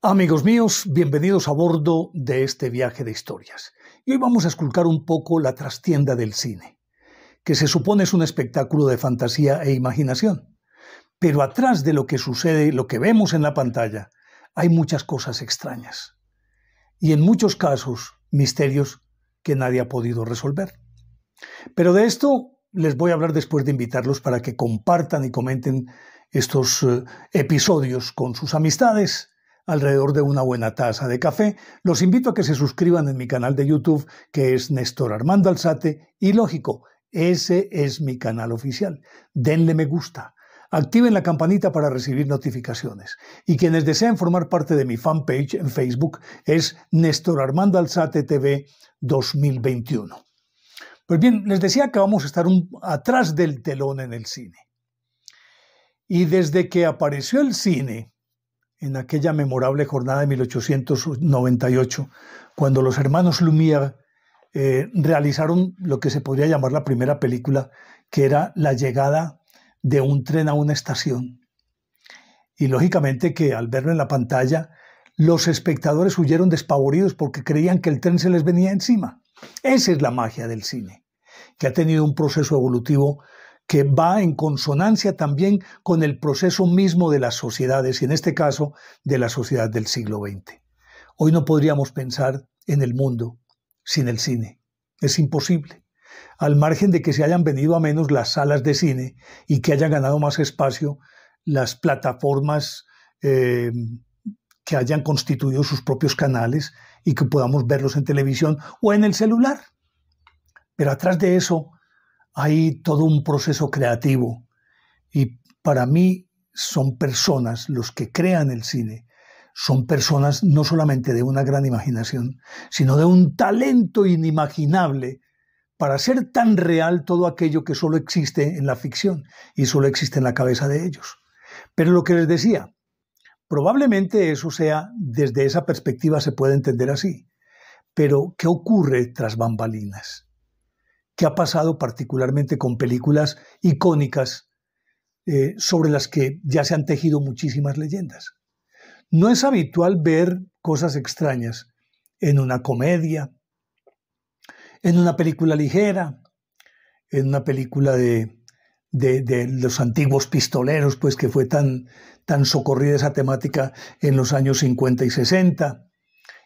Amigos míos, bienvenidos a bordo de este viaje de historias. Y hoy vamos a esculcar un poco la trastienda del cine, que se supone es un espectáculo de fantasía e imaginación. Pero atrás de lo que sucede, lo que vemos en la pantalla, hay muchas cosas extrañas. Y en muchos casos, misterios que nadie ha podido resolver. Pero de esto les voy a hablar después de invitarlos para que compartan y comenten estos eh, episodios con sus amistades alrededor de una buena taza de café. Los invito a que se suscriban en mi canal de YouTube, que es Néstor Armando Alzate, y lógico, ese es mi canal oficial. Denle me gusta. Activen la campanita para recibir notificaciones. Y quienes desean formar parte de mi fanpage en Facebook es Néstor Armando Alzate TV 2021. Pues bien, les decía que vamos a estar atrás del telón en el cine. Y desde que apareció el cine, en aquella memorable jornada de 1898, cuando los hermanos Lumière eh, realizaron lo que se podría llamar la primera película, que era la llegada de un tren a una estación. Y lógicamente que al verlo en la pantalla, los espectadores huyeron despavoridos porque creían que el tren se les venía encima. Esa es la magia del cine, que ha tenido un proceso evolutivo que va en consonancia también con el proceso mismo de las sociedades y en este caso de la sociedad del siglo XX. Hoy no podríamos pensar en el mundo sin el cine. Es imposible. Al margen de que se hayan venido a menos las salas de cine y que hayan ganado más espacio las plataformas eh, que hayan constituido sus propios canales y que podamos verlos en televisión o en el celular. Pero atrás de eso hay todo un proceso creativo y para mí son personas los que crean el cine, son personas no solamente de una gran imaginación, sino de un talento inimaginable para hacer tan real todo aquello que solo existe en la ficción y solo existe en la cabeza de ellos. Pero lo que les decía, probablemente eso sea, desde esa perspectiva se puede entender así, pero ¿qué ocurre tras bambalinas? que ha pasado particularmente con películas icónicas eh, sobre las que ya se han tejido muchísimas leyendas. No es habitual ver cosas extrañas en una comedia, en una película ligera, en una película de, de, los antiguos pistoleros, pues que fue tan, tan socorrida esa temática en los años 50 y 60,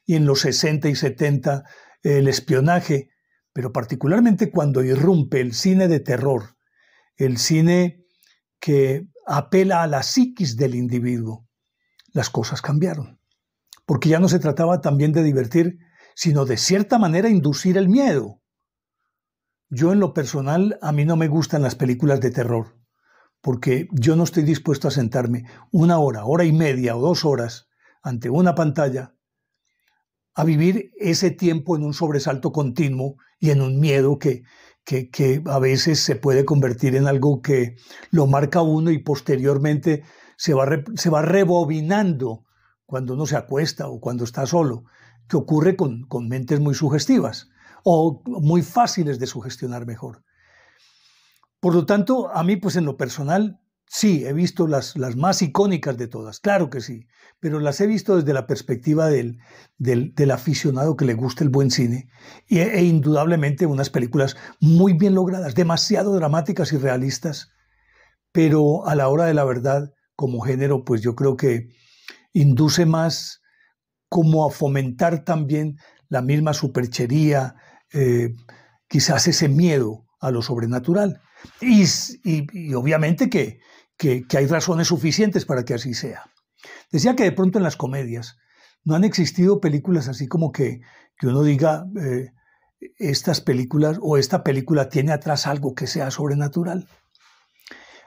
y en los 60 y 70 el espionaje pero particularmente cuando irrumpe el cine de terror, el cine que apela a la psiquis del individuo, las cosas cambiaron, porque ya no se trataba también de divertir, sino de cierta manera inducir el miedo. Yo en lo personal, a mí no me gustan las películas de terror, porque yo no estoy dispuesto a sentarme una hora, hora y media o dos horas ante una pantalla a vivir ese tiempo en un sobresalto continuo y en un miedo que, a veces se puede convertir en algo que lo marca uno y posteriormente se va, se va rebobinando cuando uno se acuesta o cuando está solo, que ocurre con, con mentes muy sugestivas o muy fáciles de sugestionar mejor. Por lo tanto, a mí, pues en lo personal, Sí, he visto las, las más icónicas de todas, claro que sí, pero las he visto desde la perspectiva del, aficionado que le gusta el buen cine e, e, indudablemente unas películas muy bien logradas, demasiado dramáticas y realistas, pero a la hora de la verdad, como género, pues yo creo que induce más como a fomentar también la misma superchería, eh, quizás ese miedo a lo sobrenatural. y, y, obviamente que, que, hay razones suficientes para que así sea. Decía que de pronto en las comedias no han existido películas así como que, yo uno diga, eh, estas películas o esta película tiene atrás algo que sea sobrenatural.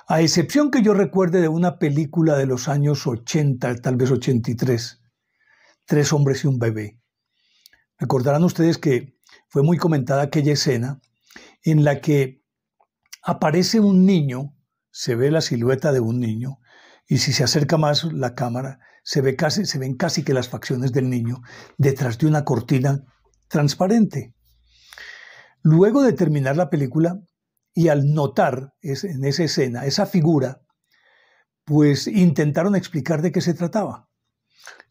A excepción que yo recuerde de una película de los años 80, tal vez 83, Tres hombres y un bebé. Recordarán ustedes que fue muy comentada aquella escena en la que aparece un niño se ve la silueta de un niño y si se acerca más la cámara se, ve casi, se ven casi que las facciones del niño detrás de una cortina transparente. Luego de terminar la película y al notar en esa escena esa figura, pues intentaron explicar de qué se trataba.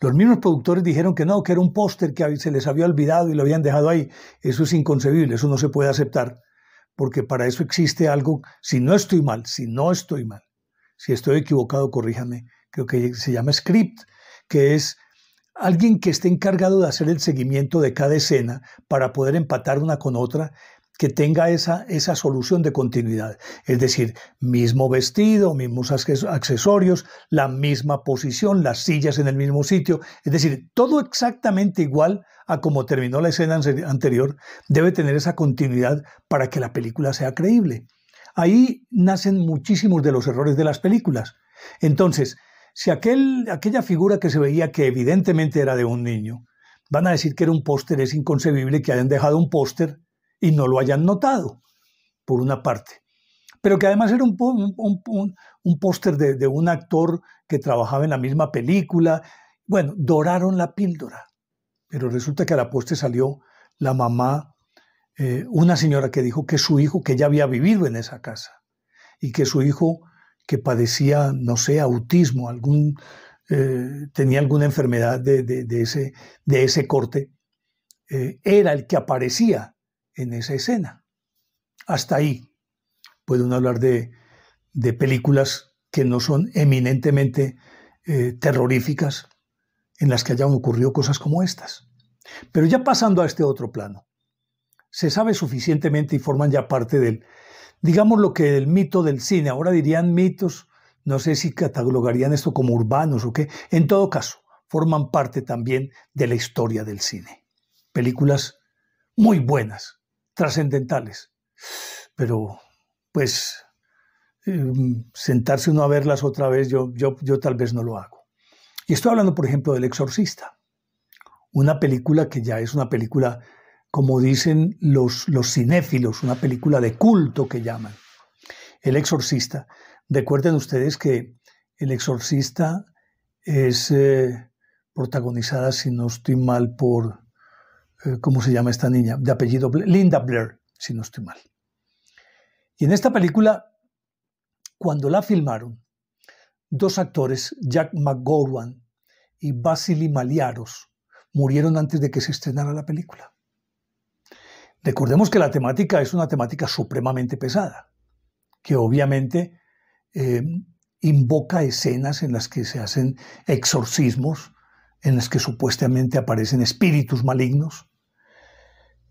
Los mismos productores dijeron que no, que era un póster que se les había olvidado y lo habían dejado ahí. Eso es inconcebible, eso no se puede aceptar porque para eso existe algo, si no estoy mal, si no estoy mal, si estoy equivocado, corríjame, creo que se llama script, que es alguien que esté encargado de hacer el seguimiento de cada escena para poder empatar una con otra que tenga esa, esa solución de continuidad. Es decir, mismo vestido, mismos accesorios, la misma posición, las sillas en el mismo sitio. Es decir, todo exactamente igual a como terminó la escena anterior, debe tener esa continuidad para que la película sea creíble. Ahí nacen muchísimos de los errores de las películas. Entonces, si aquel, aquella figura que se veía que evidentemente era de un niño, van a decir que era un póster, es inconcebible que hayan dejado un póster y no lo hayan notado, por una parte. Pero que además era un, un, póster de, un actor que trabajaba en la misma película. Bueno, doraron la píldora, pero resulta que a la poste salió la mamá, eh, una señora que dijo que su hijo, que ya había vivido en esa casa, y que su hijo que padecía, no sé, autismo, algún, eh, tenía alguna enfermedad de, ese, de ese corte, eh, era el que aparecía en esa escena. Hasta ahí pueden hablar de, películas que no son eminentemente eh, terroríficas en las que hayan ocurrido cosas como estas. Pero ya pasando a este otro plano, se sabe suficientemente y forman ya parte del, digamos lo que el mito del cine, ahora dirían mitos, no sé si catalogarían esto como urbanos o qué, en todo caso, forman parte también de la historia del cine. Películas muy buenas, trascendentales. Pero, pues, em, sentarse uno a verlas otra vez, yo, yo, tal vez no lo hago. Y estoy hablando, por ejemplo, del Exorcista, una película que ya es una película, como dicen los, los cinéfilos, una película de culto que llaman. El Exorcista. Recuerden ustedes que El Exorcista es eh, protagonizada, si no estoy mal, por eh, ¿cómo se llama esta niña? De apellido Linda Blair, si no estoy mal. Y en esta película, cuando la filmaron, dos actores, Jack McGowan y basili Maliaros, murieron antes de que se estrenara la película. Recordemos que la temática es una temática supremamente pesada, que obviamente eh, invoca escenas en las que se hacen exorcismos, en las que supuestamente aparecen espíritus malignos,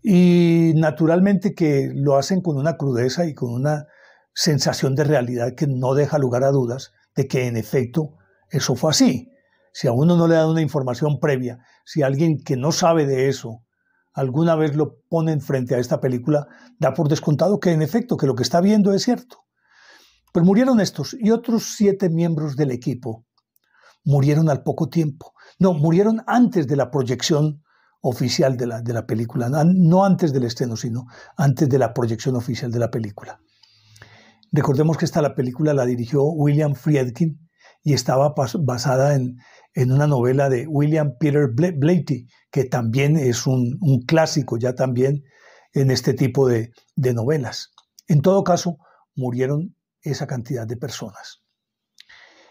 y naturalmente que lo hacen con una crudeza y con una sensación de realidad que no deja lugar a dudas de que en efecto eso fue así. Si a uno no le dan una información previa, si alguien que no sabe de eso alguna vez lo en frente a esta película, da por descontado que en efecto, que lo que está viendo es cierto. Pero pues murieron estos y otros siete miembros del equipo murieron al poco tiempo. No, murieron antes de la proyección oficial de la, película, no antes del estreno, sino antes de la proyección oficial de la película. Recordemos que esta la película la dirigió William Friedkin y estaba basada en, una novela de William Peter Blatty, que también es un, clásico ya también en este tipo de, de novelas. En todo caso, murieron esa cantidad de personas.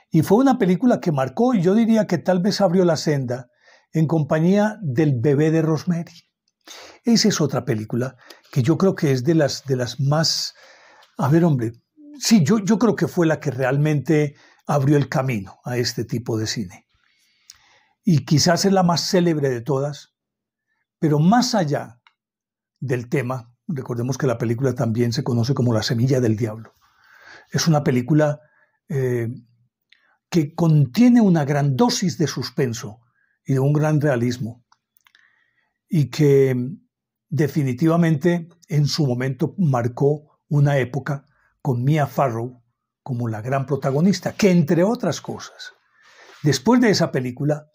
Y fue una película que marcó, y yo diría que tal vez abrió la senda en compañía del bebé de Rosemary. Esa es otra película que yo creo que es de las, de las más... A ver, hombre, sí, yo, yo creo que fue la que realmente abrió el camino a este tipo de cine. Y quizás es la más célebre de todas, pero más allá del tema, recordemos que la película también se conoce como La Semilla del Diablo. Es una película eh, que contiene una gran dosis de suspenso y de un gran realismo, y que mm, definitivamente en su momento marcó una época con Mia Farrow como la gran protagonista, que entre otras cosas, después de esa película,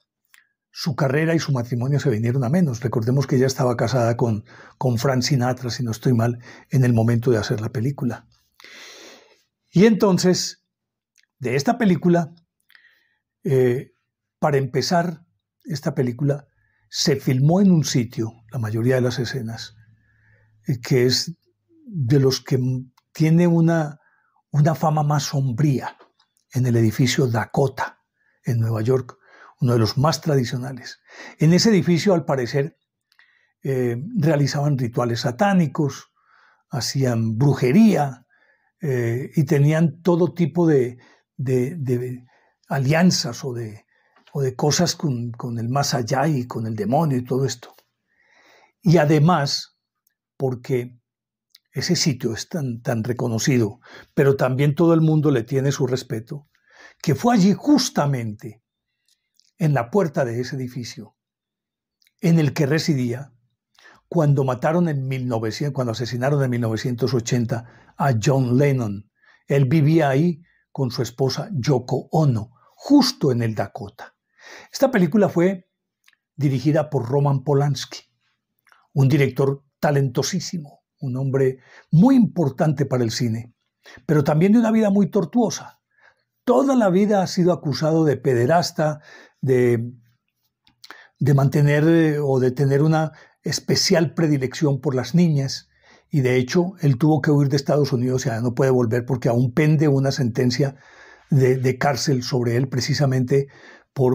su carrera y su matrimonio se vinieron a menos. Recordemos que ella estaba casada con, con Frank Sinatra, si no estoy mal, en el momento de hacer la película. Y entonces, de esta película, eh, para empezar, esta película se filmó en un sitio, la mayoría de las escenas, eh, que es de los que tiene una, una fama más sombría en el edificio Dakota, en Nueva York, uno de los más tradicionales. En ese edificio, al parecer, eh, realizaban rituales satánicos, hacían brujería eh, y tenían todo tipo de alianzas o de o de cosas con, el más allá y con el demonio y todo esto. Y además, porque ese sitio es tan, tan reconocido, pero también todo el mundo le tiene su respeto, que fue allí justamente, en la puerta de ese edificio, en el que residía, cuando mataron en 1900, cuando asesinaron en 1980 a John Lennon. Él vivía ahí con su esposa Yoko Ono, justo en el Dakota. Esta película fue dirigida por Roman Polanski, un director talentosísimo, un hombre muy importante para el cine, pero también de una vida muy tortuosa. Toda la vida ha sido acusado de pederasta, de, de mantener o de tener una especial predilección por las niñas. Y de hecho, él tuvo que huir de Estados Unidos y ahora no puede volver porque aún pende una sentencia de, de, cárcel sobre él precisamente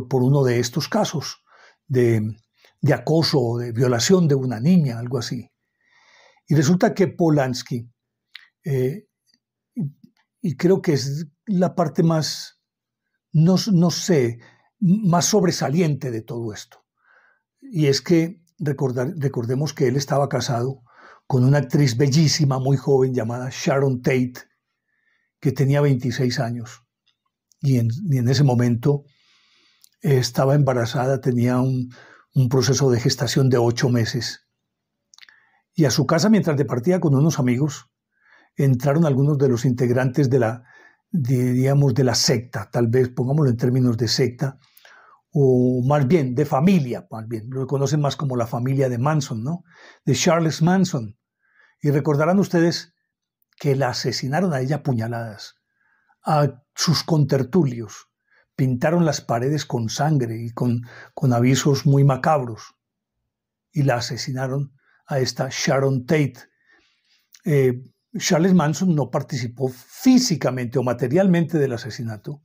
por, uno de estos casos de, acoso o de violación de una niña, algo así. Y resulta que Polanski, eh, y creo que es la parte más, no, sé, más sobresaliente de todo esto. Y es que recordemos que él estaba casado con una actriz bellísima, muy joven, llamada Sharon Tate, que tenía 26 años. y en ese momento estaba embarazada, tenía un, proceso de gestación de ocho meses. Y a su casa, mientras departía con unos amigos, entraron algunos de los integrantes de la, de la secta, tal vez pongámoslo en términos de secta, o más bien de familia, más bien, lo conocen más como la familia de Manson, ¿no? De Charles Manson. Y recordarán ustedes que la asesinaron a ella puñaladas, a sus contertulios, pintaron las paredes con sangre y con, avisos muy macabros y la asesinaron a esta Sharon Tate. Eh, Charles Manson no participó físicamente o materialmente del asesinato,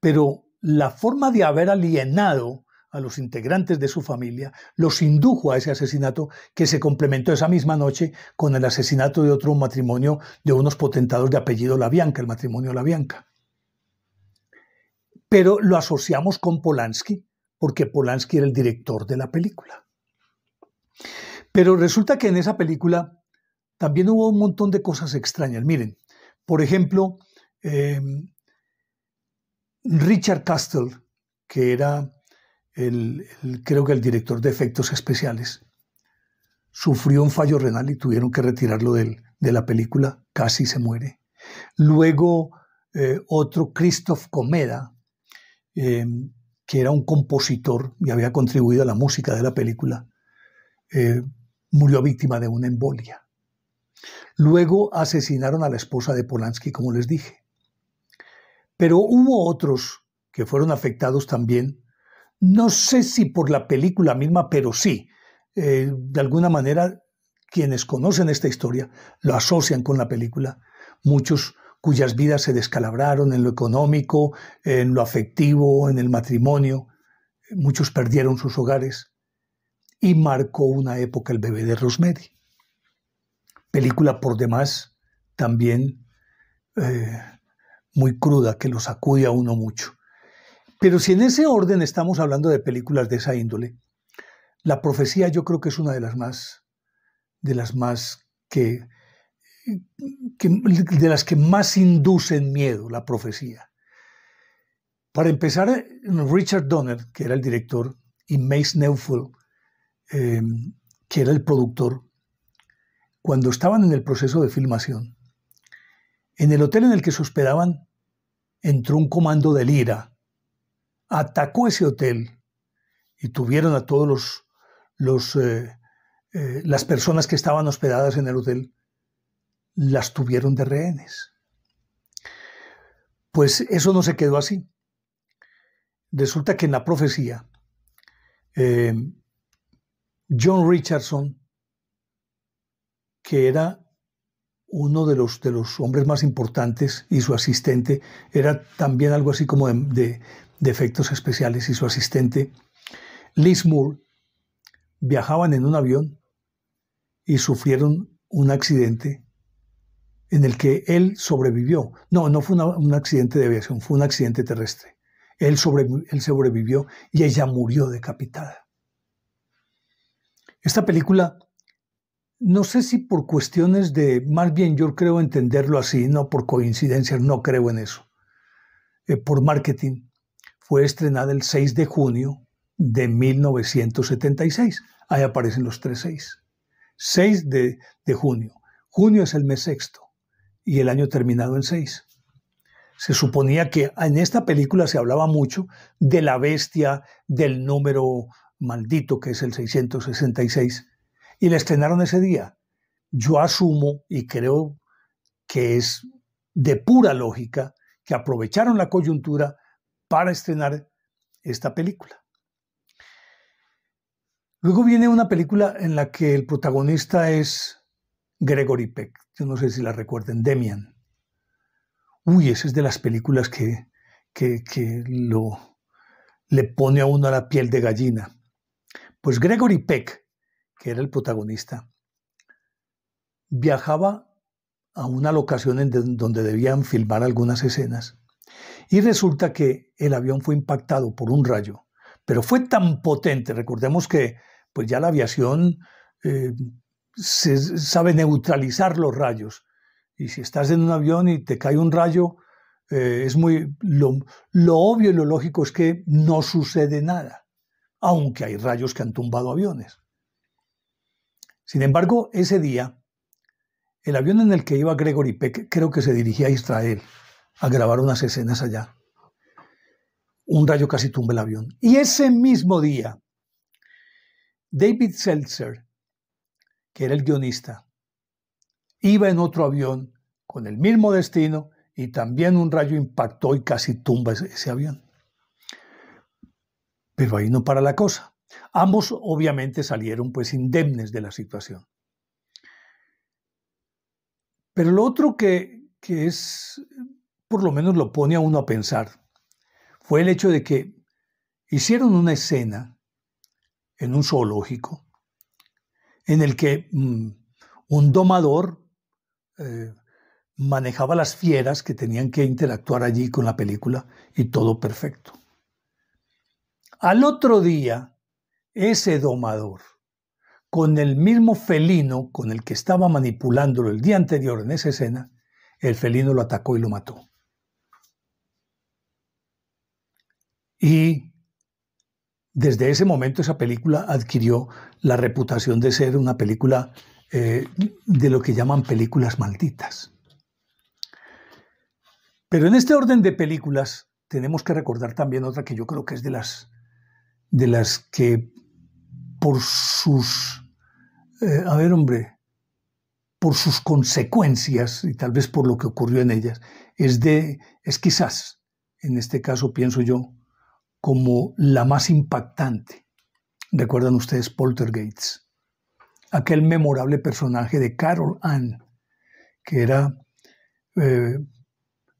pero la forma de haber alienado a los integrantes de su familia los indujo a ese asesinato que se complementó esa misma noche con el asesinato de otro matrimonio de unos potentados de apellido La Bianca, el matrimonio La Bianca pero lo asociamos con Polanski, porque Polanski era el director de la película. Pero resulta que en esa película también hubo un montón de cosas extrañas. Miren, por ejemplo, em, Richard Castle, que era el, creo que el director de efectos especiales, sufrió un fallo renal y tuvieron que retirarlo de, la película, casi se muere. Luego eh, otro, Christoph Comeda, Em, que era un compositor y había contribuido a la música de la película, eh, murió víctima de una embolia. Luego asesinaron a la esposa de Polanski, como les dije. Pero hubo otros que fueron afectados también, no sé si por la película misma, pero sí, eh, de alguna manera quienes conocen esta historia lo asocian con la película. Muchos cuyas vidas se descalabraron en lo económico, en lo afectivo, en el matrimonio. Muchos perdieron sus hogares y marcó una época el bebé de Rosemary. Película por demás también eh, muy cruda que lo sacude a uno mucho. Pero si en ese orden estamos hablando de películas de esa índole, la profecía yo creo que es una de las más, de las más que de las que más inducen miedo, la profecía. Para empezar, Richard Donner, que era el director, y Mace Neufeld, em, que era el productor, cuando estaban en el proceso de filmación, en el hotel en el que se hospedaban, entró un comando de lira, atacó ese hotel y tuvieron a todos los, eh, eh, las personas que estaban hospedadas en el hotel las tuvieron de rehenes. Pues eso no se quedó así. Resulta que en la profecía, eh, John Richardson, que era uno de los, de los hombres más importantes y su asistente, era también algo así como de, de, de efectos especiales y su asistente, Liz Moore, viajaban en un avión y sufrieron un accidente en el que él sobrevivió. No, no fue un accidente de aviación, fue un accidente terrestre. Él, sobrevivió y ella murió decapitada. Esta película, no sé si por cuestiones de, más bien yo creo entenderlo así, no por coincidencias, no creo en eso, eh, por marketing, fue estrenada el 6 de junio de 1976. Ahí aparecen los tres seis. 6 de junio. Junio es el mes sexto y el año terminado en 6. Se suponía que en esta película se hablaba mucho de la bestia, del número maldito que es el 666, y la estrenaron ese día. Yo asumo y creo que es de pura lógica que aprovecharon la coyuntura para estrenar esta película. Luego viene una película en la que el protagonista es Gregory Peck yo no sé si la recuerden, Demian. Uy, esa es de las películas que, que, que lo, le pone a uno a la piel de gallina. Pues Gregory Peck, que era el protagonista, viajaba a una locación en donde debían filmar algunas escenas y resulta que el avión fue impactado por un rayo, pero fue tan potente, recordemos que pues ya la aviación eh, se sabe neutralizar los rayos. Y si estás en un avión y te cae un rayo, eh, es muy lo, lo, obvio y lo lógico es que no sucede nada, aunque hay rayos que han tumbado aviones. Sin embargo, ese día, el avión en el que iba Gregory Peck, creo que se dirigía a Israel a grabar unas escenas allá. Un rayo casi tumba el avión. Y ese mismo día, David Seltzer, que era el guionista, iba en otro avión con el mismo destino y también un rayo impactó y casi tumba ese, avión. Pero ahí no para la cosa. Ambos obviamente salieron pues indemnes de la situación. Pero lo otro que, que es, por lo menos lo pone a uno a pensar, fue el hecho de que hicieron una escena en un zoológico en el que mm, un domador eh, manejaba las fieras que tenían que interactuar allí con la película y todo perfecto. Al otro día, ese domador, con el mismo felino con el que estaba manipulándolo el día anterior en esa escena, el felino lo atacó y lo mató. Y desde ese momento esa película adquirió la reputación de ser una película eh, de lo que llaman películas malditas. Pero en este orden de películas tenemos que recordar también otra que yo creo que es de las, de las que por sus, eh, a ver hombre, por sus consecuencias y tal vez por lo que ocurrió en ellas, es de, es quizás, en este caso pienso yo, como la más impactante. Recuerdan ustedes Poltergeist, aquel memorable personaje de Carol Ann, que era eh,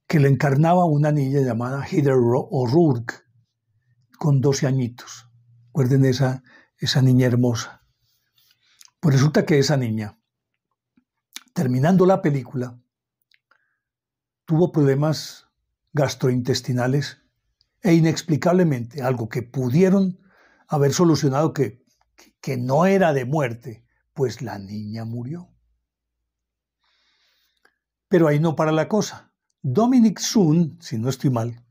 que le encarnaba una niña llamada Heather O'Rourke, con 12 añitos. Recuerden esa, esa niña hermosa. Pues resulta que esa niña, terminando la película, tuvo problemas gastrointestinales e inexplicablemente algo que pudieron haber solucionado que, no era de muerte, pues la niña murió. Pero ahí no para la cosa. Dominic Soon, si no estoy mal,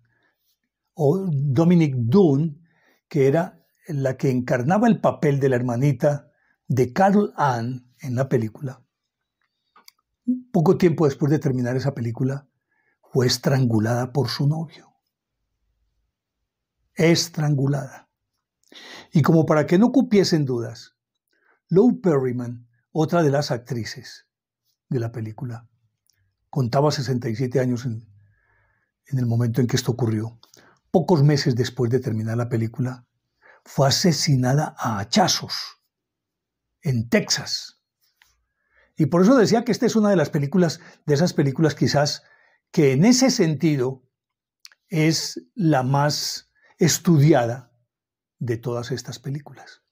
o Dominic Dunn, que era la que encarnaba el papel de la hermanita de Carol Ann en la película, poco tiempo después de terminar esa película, fue estrangulada por su novio estrangulada. Y como para que no cupiesen dudas, Lou Perryman, otra de las actrices de la película, contaba 67 años en, en el momento en que esto ocurrió. Pocos meses después de terminar la película, fue asesinada a hachazos en Texas. Y por eso decía que esta es una de las películas, de esas películas quizás, que en ese sentido es la más estudiada de todas estas películas.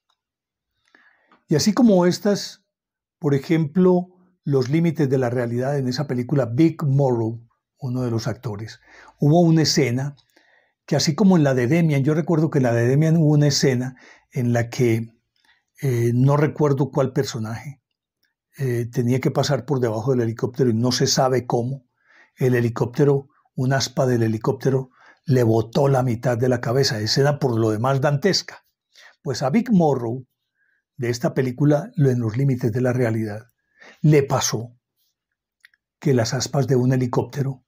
Y así como estas, por ejemplo, los límites de la realidad en esa película, Big Morrow, uno de los actores, hubo una escena que así como en la de Demian, yo recuerdo que en la de Demian hubo una escena en la que eh, no recuerdo cuál personaje eh, tenía que pasar por debajo del helicóptero y no se sabe cómo. El helicóptero, un aspa del helicóptero le botó la mitad de la cabeza. era por lo demás dantesca. Pues a Big Morrow, de esta película, en los límites de la realidad, le pasó que las aspas de un helicóptero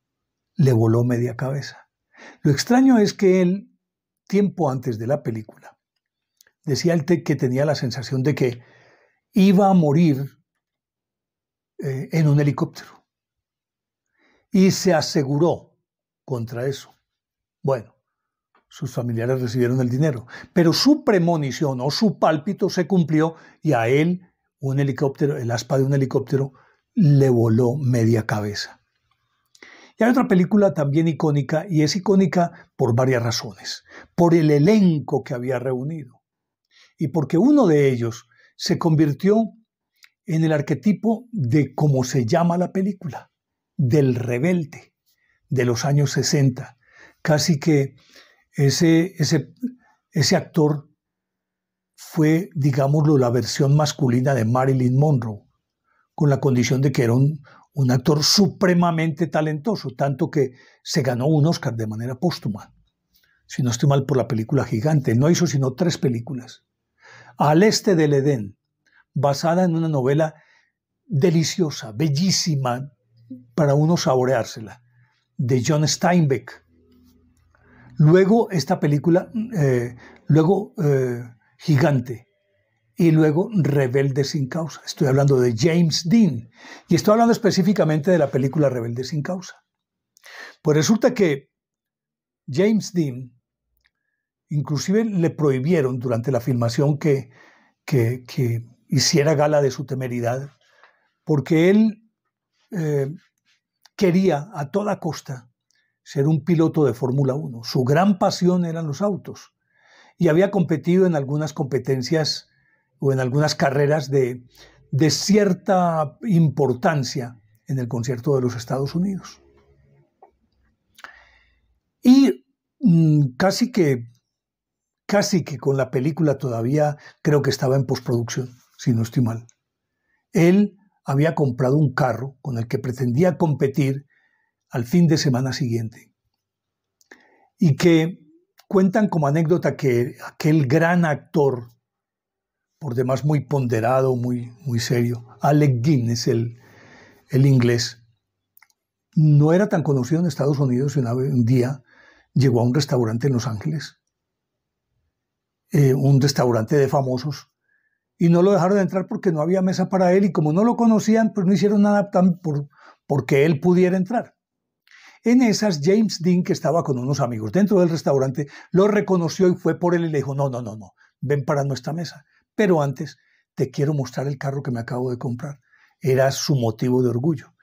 le voló media cabeza. Lo extraño es que él, tiempo antes de la película, decía el que tenía la sensación de que iba a morir eh, en un helicóptero. Y se aseguró contra eso. Bueno, sus familiares recibieron el dinero, pero su premonición o su pálpito se cumplió y a él un helicóptero, el aspa de un helicóptero, le voló media cabeza. Y hay otra película también icónica, y es icónica por varias razones. Por el elenco que había reunido. Y porque uno de ellos se convirtió en el arquetipo de cómo se llama la película, del rebelde de los años 60, casi que ese, ese, ese actor fue, digámoslo, la versión masculina de Marilyn Monroe, con la condición de que era un, un actor supremamente talentoso, tanto que se ganó un Oscar de manera póstuma, si no estoy mal, por la película Gigante. No hizo sino tres películas. Al este del Edén, basada en una novela deliciosa, bellísima, para uno saboreársela, de John Steinbeck, Luego esta película, eh, luego eh, Gigante y luego Rebelde sin causa. Estoy hablando de James Dean y estoy hablando específicamente de la película Rebelde sin causa. Pues resulta que James Dean inclusive le prohibieron durante la filmación que, que, hiciera gala de su temeridad porque él eh, quería a toda costa ser un piloto de Fórmula 1. Su gran pasión eran los autos y había competido en algunas competencias o en algunas carreras de, cierta importancia en el concierto de los Estados Unidos. Y mm, casi que casi que con la película todavía creo que estaba en postproducción, si no estoy mal. Él había comprado un carro con el que pretendía competir al fin de semana siguiente. Y que cuentan como anécdota que aquel gran actor, por demás muy ponderado, muy, muy serio, Alec Guinness, el, el inglés, no era tan conocido en Estados Unidos y un día llegó a un restaurante en Los Ángeles, eh, un restaurante de famosos, y no lo dejaron entrar porque no había mesa para él y como no lo conocían, pues no hicieron nada porque él pudiera entrar. En esas, James Dean, que estaba con unos amigos dentro del restaurante, lo reconoció y fue por él y le dijo, no, no, no, no, ven para nuestra mesa. Pero antes, te quiero mostrar el carro que me acabo de comprar. Era su motivo de orgullo.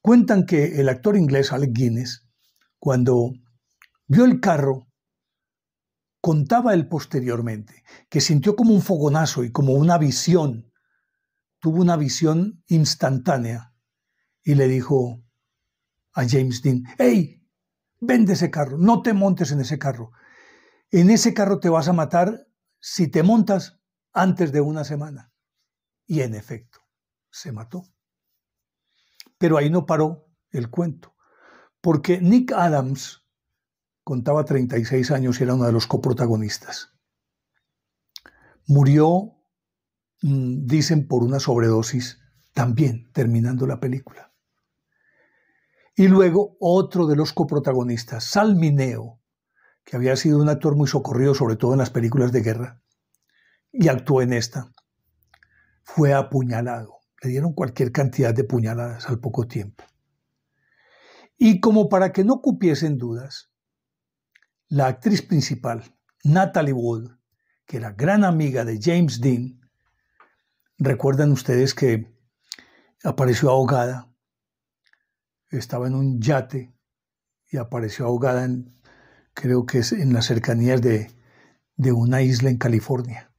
Cuentan que el actor inglés Alec Guinness, cuando vio el carro, contaba él posteriormente que sintió como un fogonazo y como una visión, tuvo una visión instantánea y le dijo, a James Dean, hey, vende ese carro, no te montes en ese carro. En ese carro te vas a matar si te montas antes de una semana. Y en efecto, se mató. Pero ahí no paró el cuento, porque Nick Adams contaba 36 años y era uno de los coprotagonistas. Murió, mm, dicen, por una sobredosis también terminando la película. Y luego otro de los coprotagonistas, Salmineo, que había sido un actor muy socorrido, sobre todo en las películas de guerra, y actuó en esta. Fue apuñalado. Le dieron cualquier cantidad de puñaladas al poco tiempo. Y como para que no cupiesen dudas, la actriz principal, Natalie Wood, que era gran amiga de James Dean, recuerdan ustedes que apareció ahogada estaba en un yate y apareció ahogada en, creo que es en las cercanías de, una isla en California.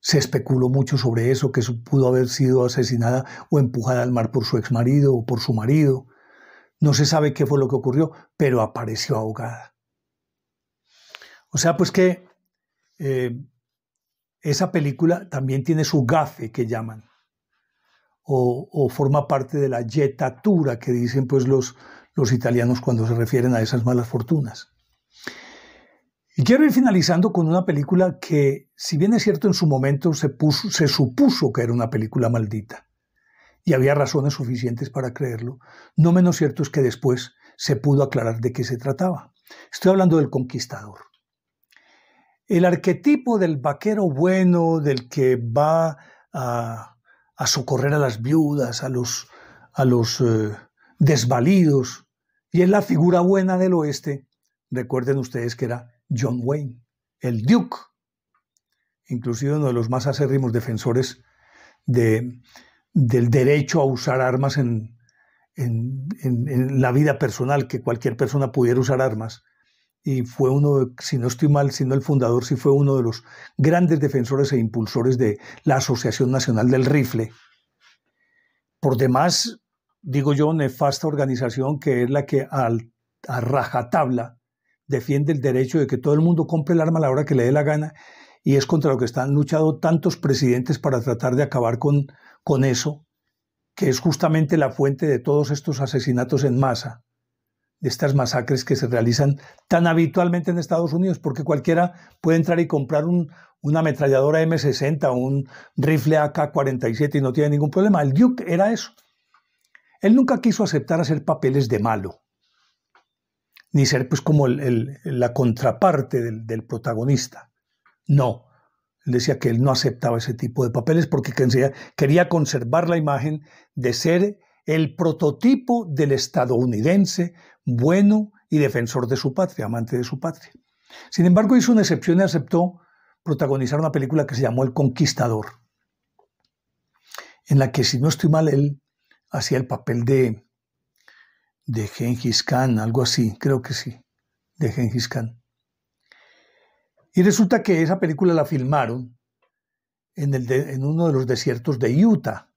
Se especuló mucho sobre eso, que pudo haber sido asesinada o empujada al mar por su exmarido o por su marido. No se sabe qué fue lo que ocurrió, pero apareció ahogada. O sea, pues que eh, esa película también tiene su gafe que llaman o, forma parte de la yetatura que dicen pues los, los italianos cuando se refieren a esas malas fortunas. Y quiero ir finalizando con una película que, si bien es cierto, en su momento se, se supuso que era una película maldita, y había razones suficientes para creerlo, no menos cierto es que después se pudo aclarar de qué se trataba. Estoy hablando del conquistador. El arquetipo del vaquero bueno, del que va a a socorrer a las viudas, a los, a los eh, desvalidos. Y en la figura buena del oeste. Recuerden ustedes que era John Wayne, el Duke, inclusive uno de los más acérrimos defensores de, del derecho a usar armas en, la vida personal, que cualquier persona pudiera usar armas y fue uno, si no estoy mal, sino el fundador, sí fue uno de los grandes defensores e impulsores de la Asociación Nacional del Rifle. Por demás, digo yo, nefasta organización que es la que al, a rajatabla defiende el derecho de que todo el mundo compre el arma a la hora que le dé la gana y es contra lo que están luchando tantos presidentes para tratar de acabar con, con eso, que es justamente la fuente de todos estos asesinatos en masa de estas masacres que se realizan tan habitualmente en Estados Unidos, porque cualquiera puede entrar y comprar una ametralladora M60, un rifle AK-47 y no tiene ningún problema. El Duke era eso. Él nunca quiso aceptar hacer papeles de malo, ni ser pues como la contraparte del, del, protagonista. No, él decía que él no aceptaba ese tipo de papeles porque quería conservar la imagen de ser el prototipo del estadounidense bueno y defensor de su patria, amante de su patria. Sin embargo, hizo una excepción y aceptó protagonizar una película que se llamó El Conquistador, en la que, si no estoy mal, él hacía el papel de, de Gengis Khan, algo así, creo que sí, de Gengis Khan. Y resulta que esa película la filmaron en, el en uno de los desiertos de Utah,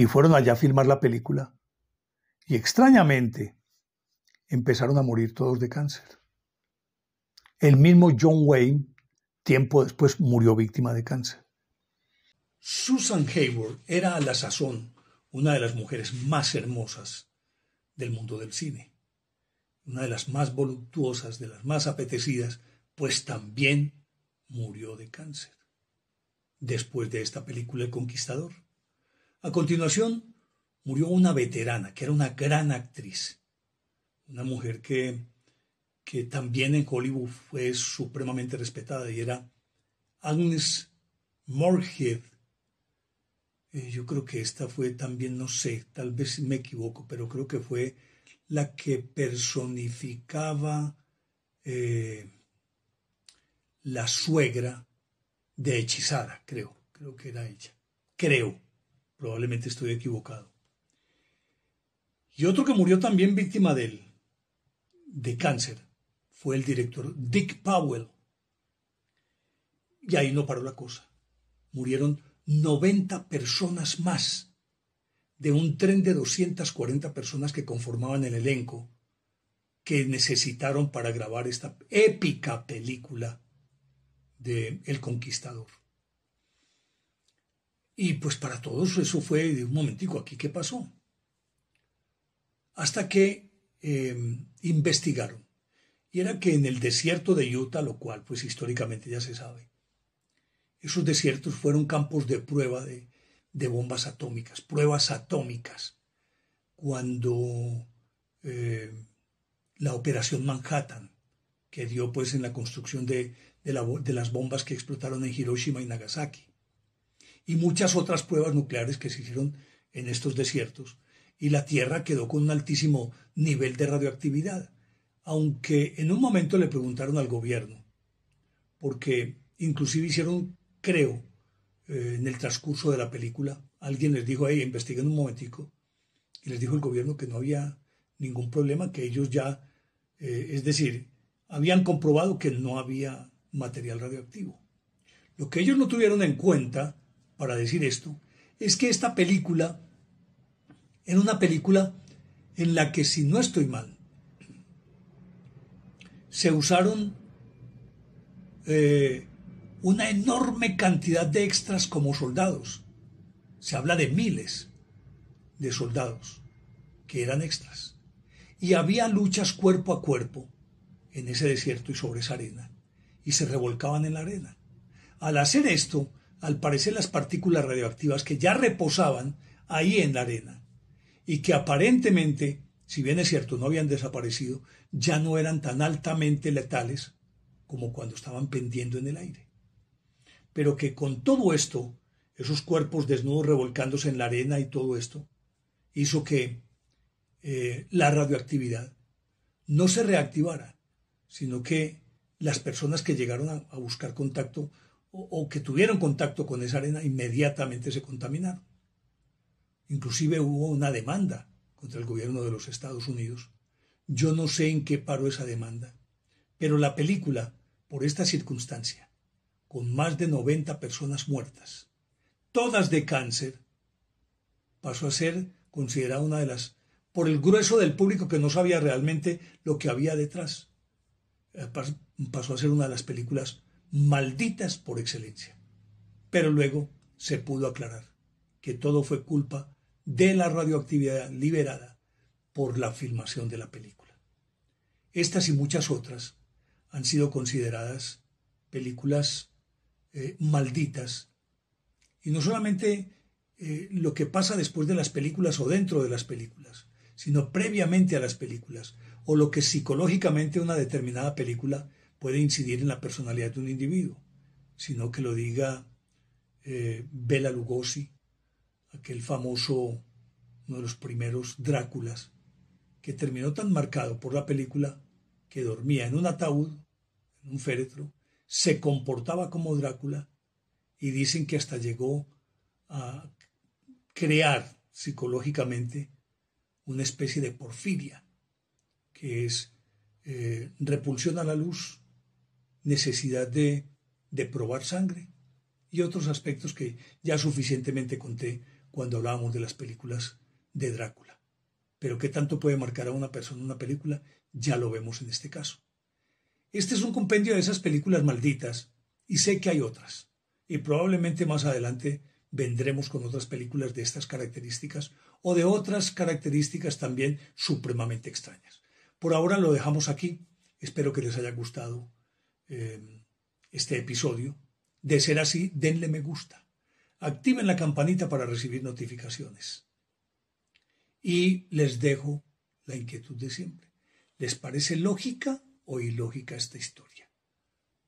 y fueron allá a filmar la película. Y extrañamente empezaron a morir todos de cáncer. El mismo John Wayne, tiempo después, murió víctima de cáncer. Susan Hayward era a la sazón una de las mujeres más hermosas del mundo del cine, una de las más voluptuosas, de las más apetecidas, pues también murió de cáncer después de esta película El Conquistador. A continuación, murió una veterana, que era una gran actriz, una mujer que, que también en Hollywood fue supremamente respetada y era Agnes Morehead. Eh, yo creo que esta fue también, no sé, tal vez me equivoco, pero creo que fue la que personificaba eh, la suegra de Hechizada, creo, creo que era ella, creo. Probablemente estoy equivocado. Y otro que murió también víctima de él, de cáncer, fue el director Dick Powell. Y ahí no paró la cosa. Murieron 90 personas más de un tren de 240 personas que conformaban el elenco que necesitaron para grabar esta épica película de El Conquistador. Y pues para todos eso fue de un momentico aquí, ¿qué pasó? Hasta que em, investigaron. Y era que en el desierto de Utah, lo cual pues históricamente ya se sabe, esos desiertos fueron campos de prueba de, bombas atómicas, pruebas atómicas, cuando em, la operación Manhattan, que dio pues en la construcción de, de las bombas que explotaron en Hiroshima y Nagasaki, y muchas otras pruebas nucleares que se hicieron en estos desiertos, y la Tierra quedó con un altísimo nivel de radioactividad, aunque en un momento le preguntaron al gobierno, porque inclusive hicieron, creo, eh, en el transcurso de la película, alguien les dijo, hey, investiguen un momentico, y les dijo el gobierno que no había ningún problema, que ellos ya, eh, es decir, habían comprobado que no había material radioactivo. Lo que ellos no tuvieron en cuenta para decir esto, es que esta película era una película en la que, si no estoy mal, se usaron eh, una enorme cantidad de extras como soldados. Se habla de miles de soldados que eran extras. Y había luchas cuerpo a cuerpo en ese desierto y sobre esa arena. Y se revolcaban en la arena. Al hacer esto, al parecer las partículas radioactivas que ya reposaban ahí en la arena y que aparentemente, si bien es cierto, no habían desaparecido, ya no eran tan altamente letales como cuando estaban pendiendo en el aire. Pero que con todo esto, esos cuerpos desnudos revolcándose en la arena y todo esto, hizo que eh, la radioactividad no se reactivara, sino que las personas que llegaron a buscar contacto o, que tuvieron contacto con esa arena inmediatamente se contaminaron. Inclusive hubo una demanda contra el gobierno de los Estados Unidos. Yo no sé en qué paró esa demanda, pero la película, por esta circunstancia, con más de 90 personas muertas, todas de cáncer, pasó a ser considerada una de las, por el grueso del público que no sabía realmente lo que había detrás, eh, pasó a ser una de las películas malditas por excelencia. Pero luego se pudo aclarar que todo fue culpa de la radioactividad liberada por la filmación de la película. Estas y muchas otras han sido consideradas películas eh, malditas. Y no solamente eh, lo que pasa después de las películas o dentro de las películas, sino previamente a las películas, o lo que psicológicamente una determinada película puede incidir en la personalidad de un individuo, sino que lo diga eh, Bela Lugosi, aquel famoso, uno de los primeros Dráculas, que terminó tan marcado por la película que dormía en un ataúd, en un féretro, se comportaba como Drácula y dicen que hasta llegó a crear psicológicamente una especie de porfiria, que es eh, repulsión a la luz, necesidad de, de probar sangre y otros aspectos que ya suficientemente conté cuando hablábamos de las películas de Drácula. Pero qué tanto puede marcar a una persona una película, ya lo vemos en este caso. Este es un compendio de esas películas malditas y sé que hay otras. Y probablemente más adelante vendremos con otras películas de estas características o de otras características también supremamente extrañas. Por ahora lo dejamos aquí. Espero que les haya gustado eh, este episodio. De ser así, denle me gusta. Activen la campanita para recibir notificaciones. Y les dejo la inquietud de siempre. ¿Les parece lógica o ilógica esta historia?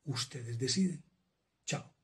Ustedes deciden. Chao.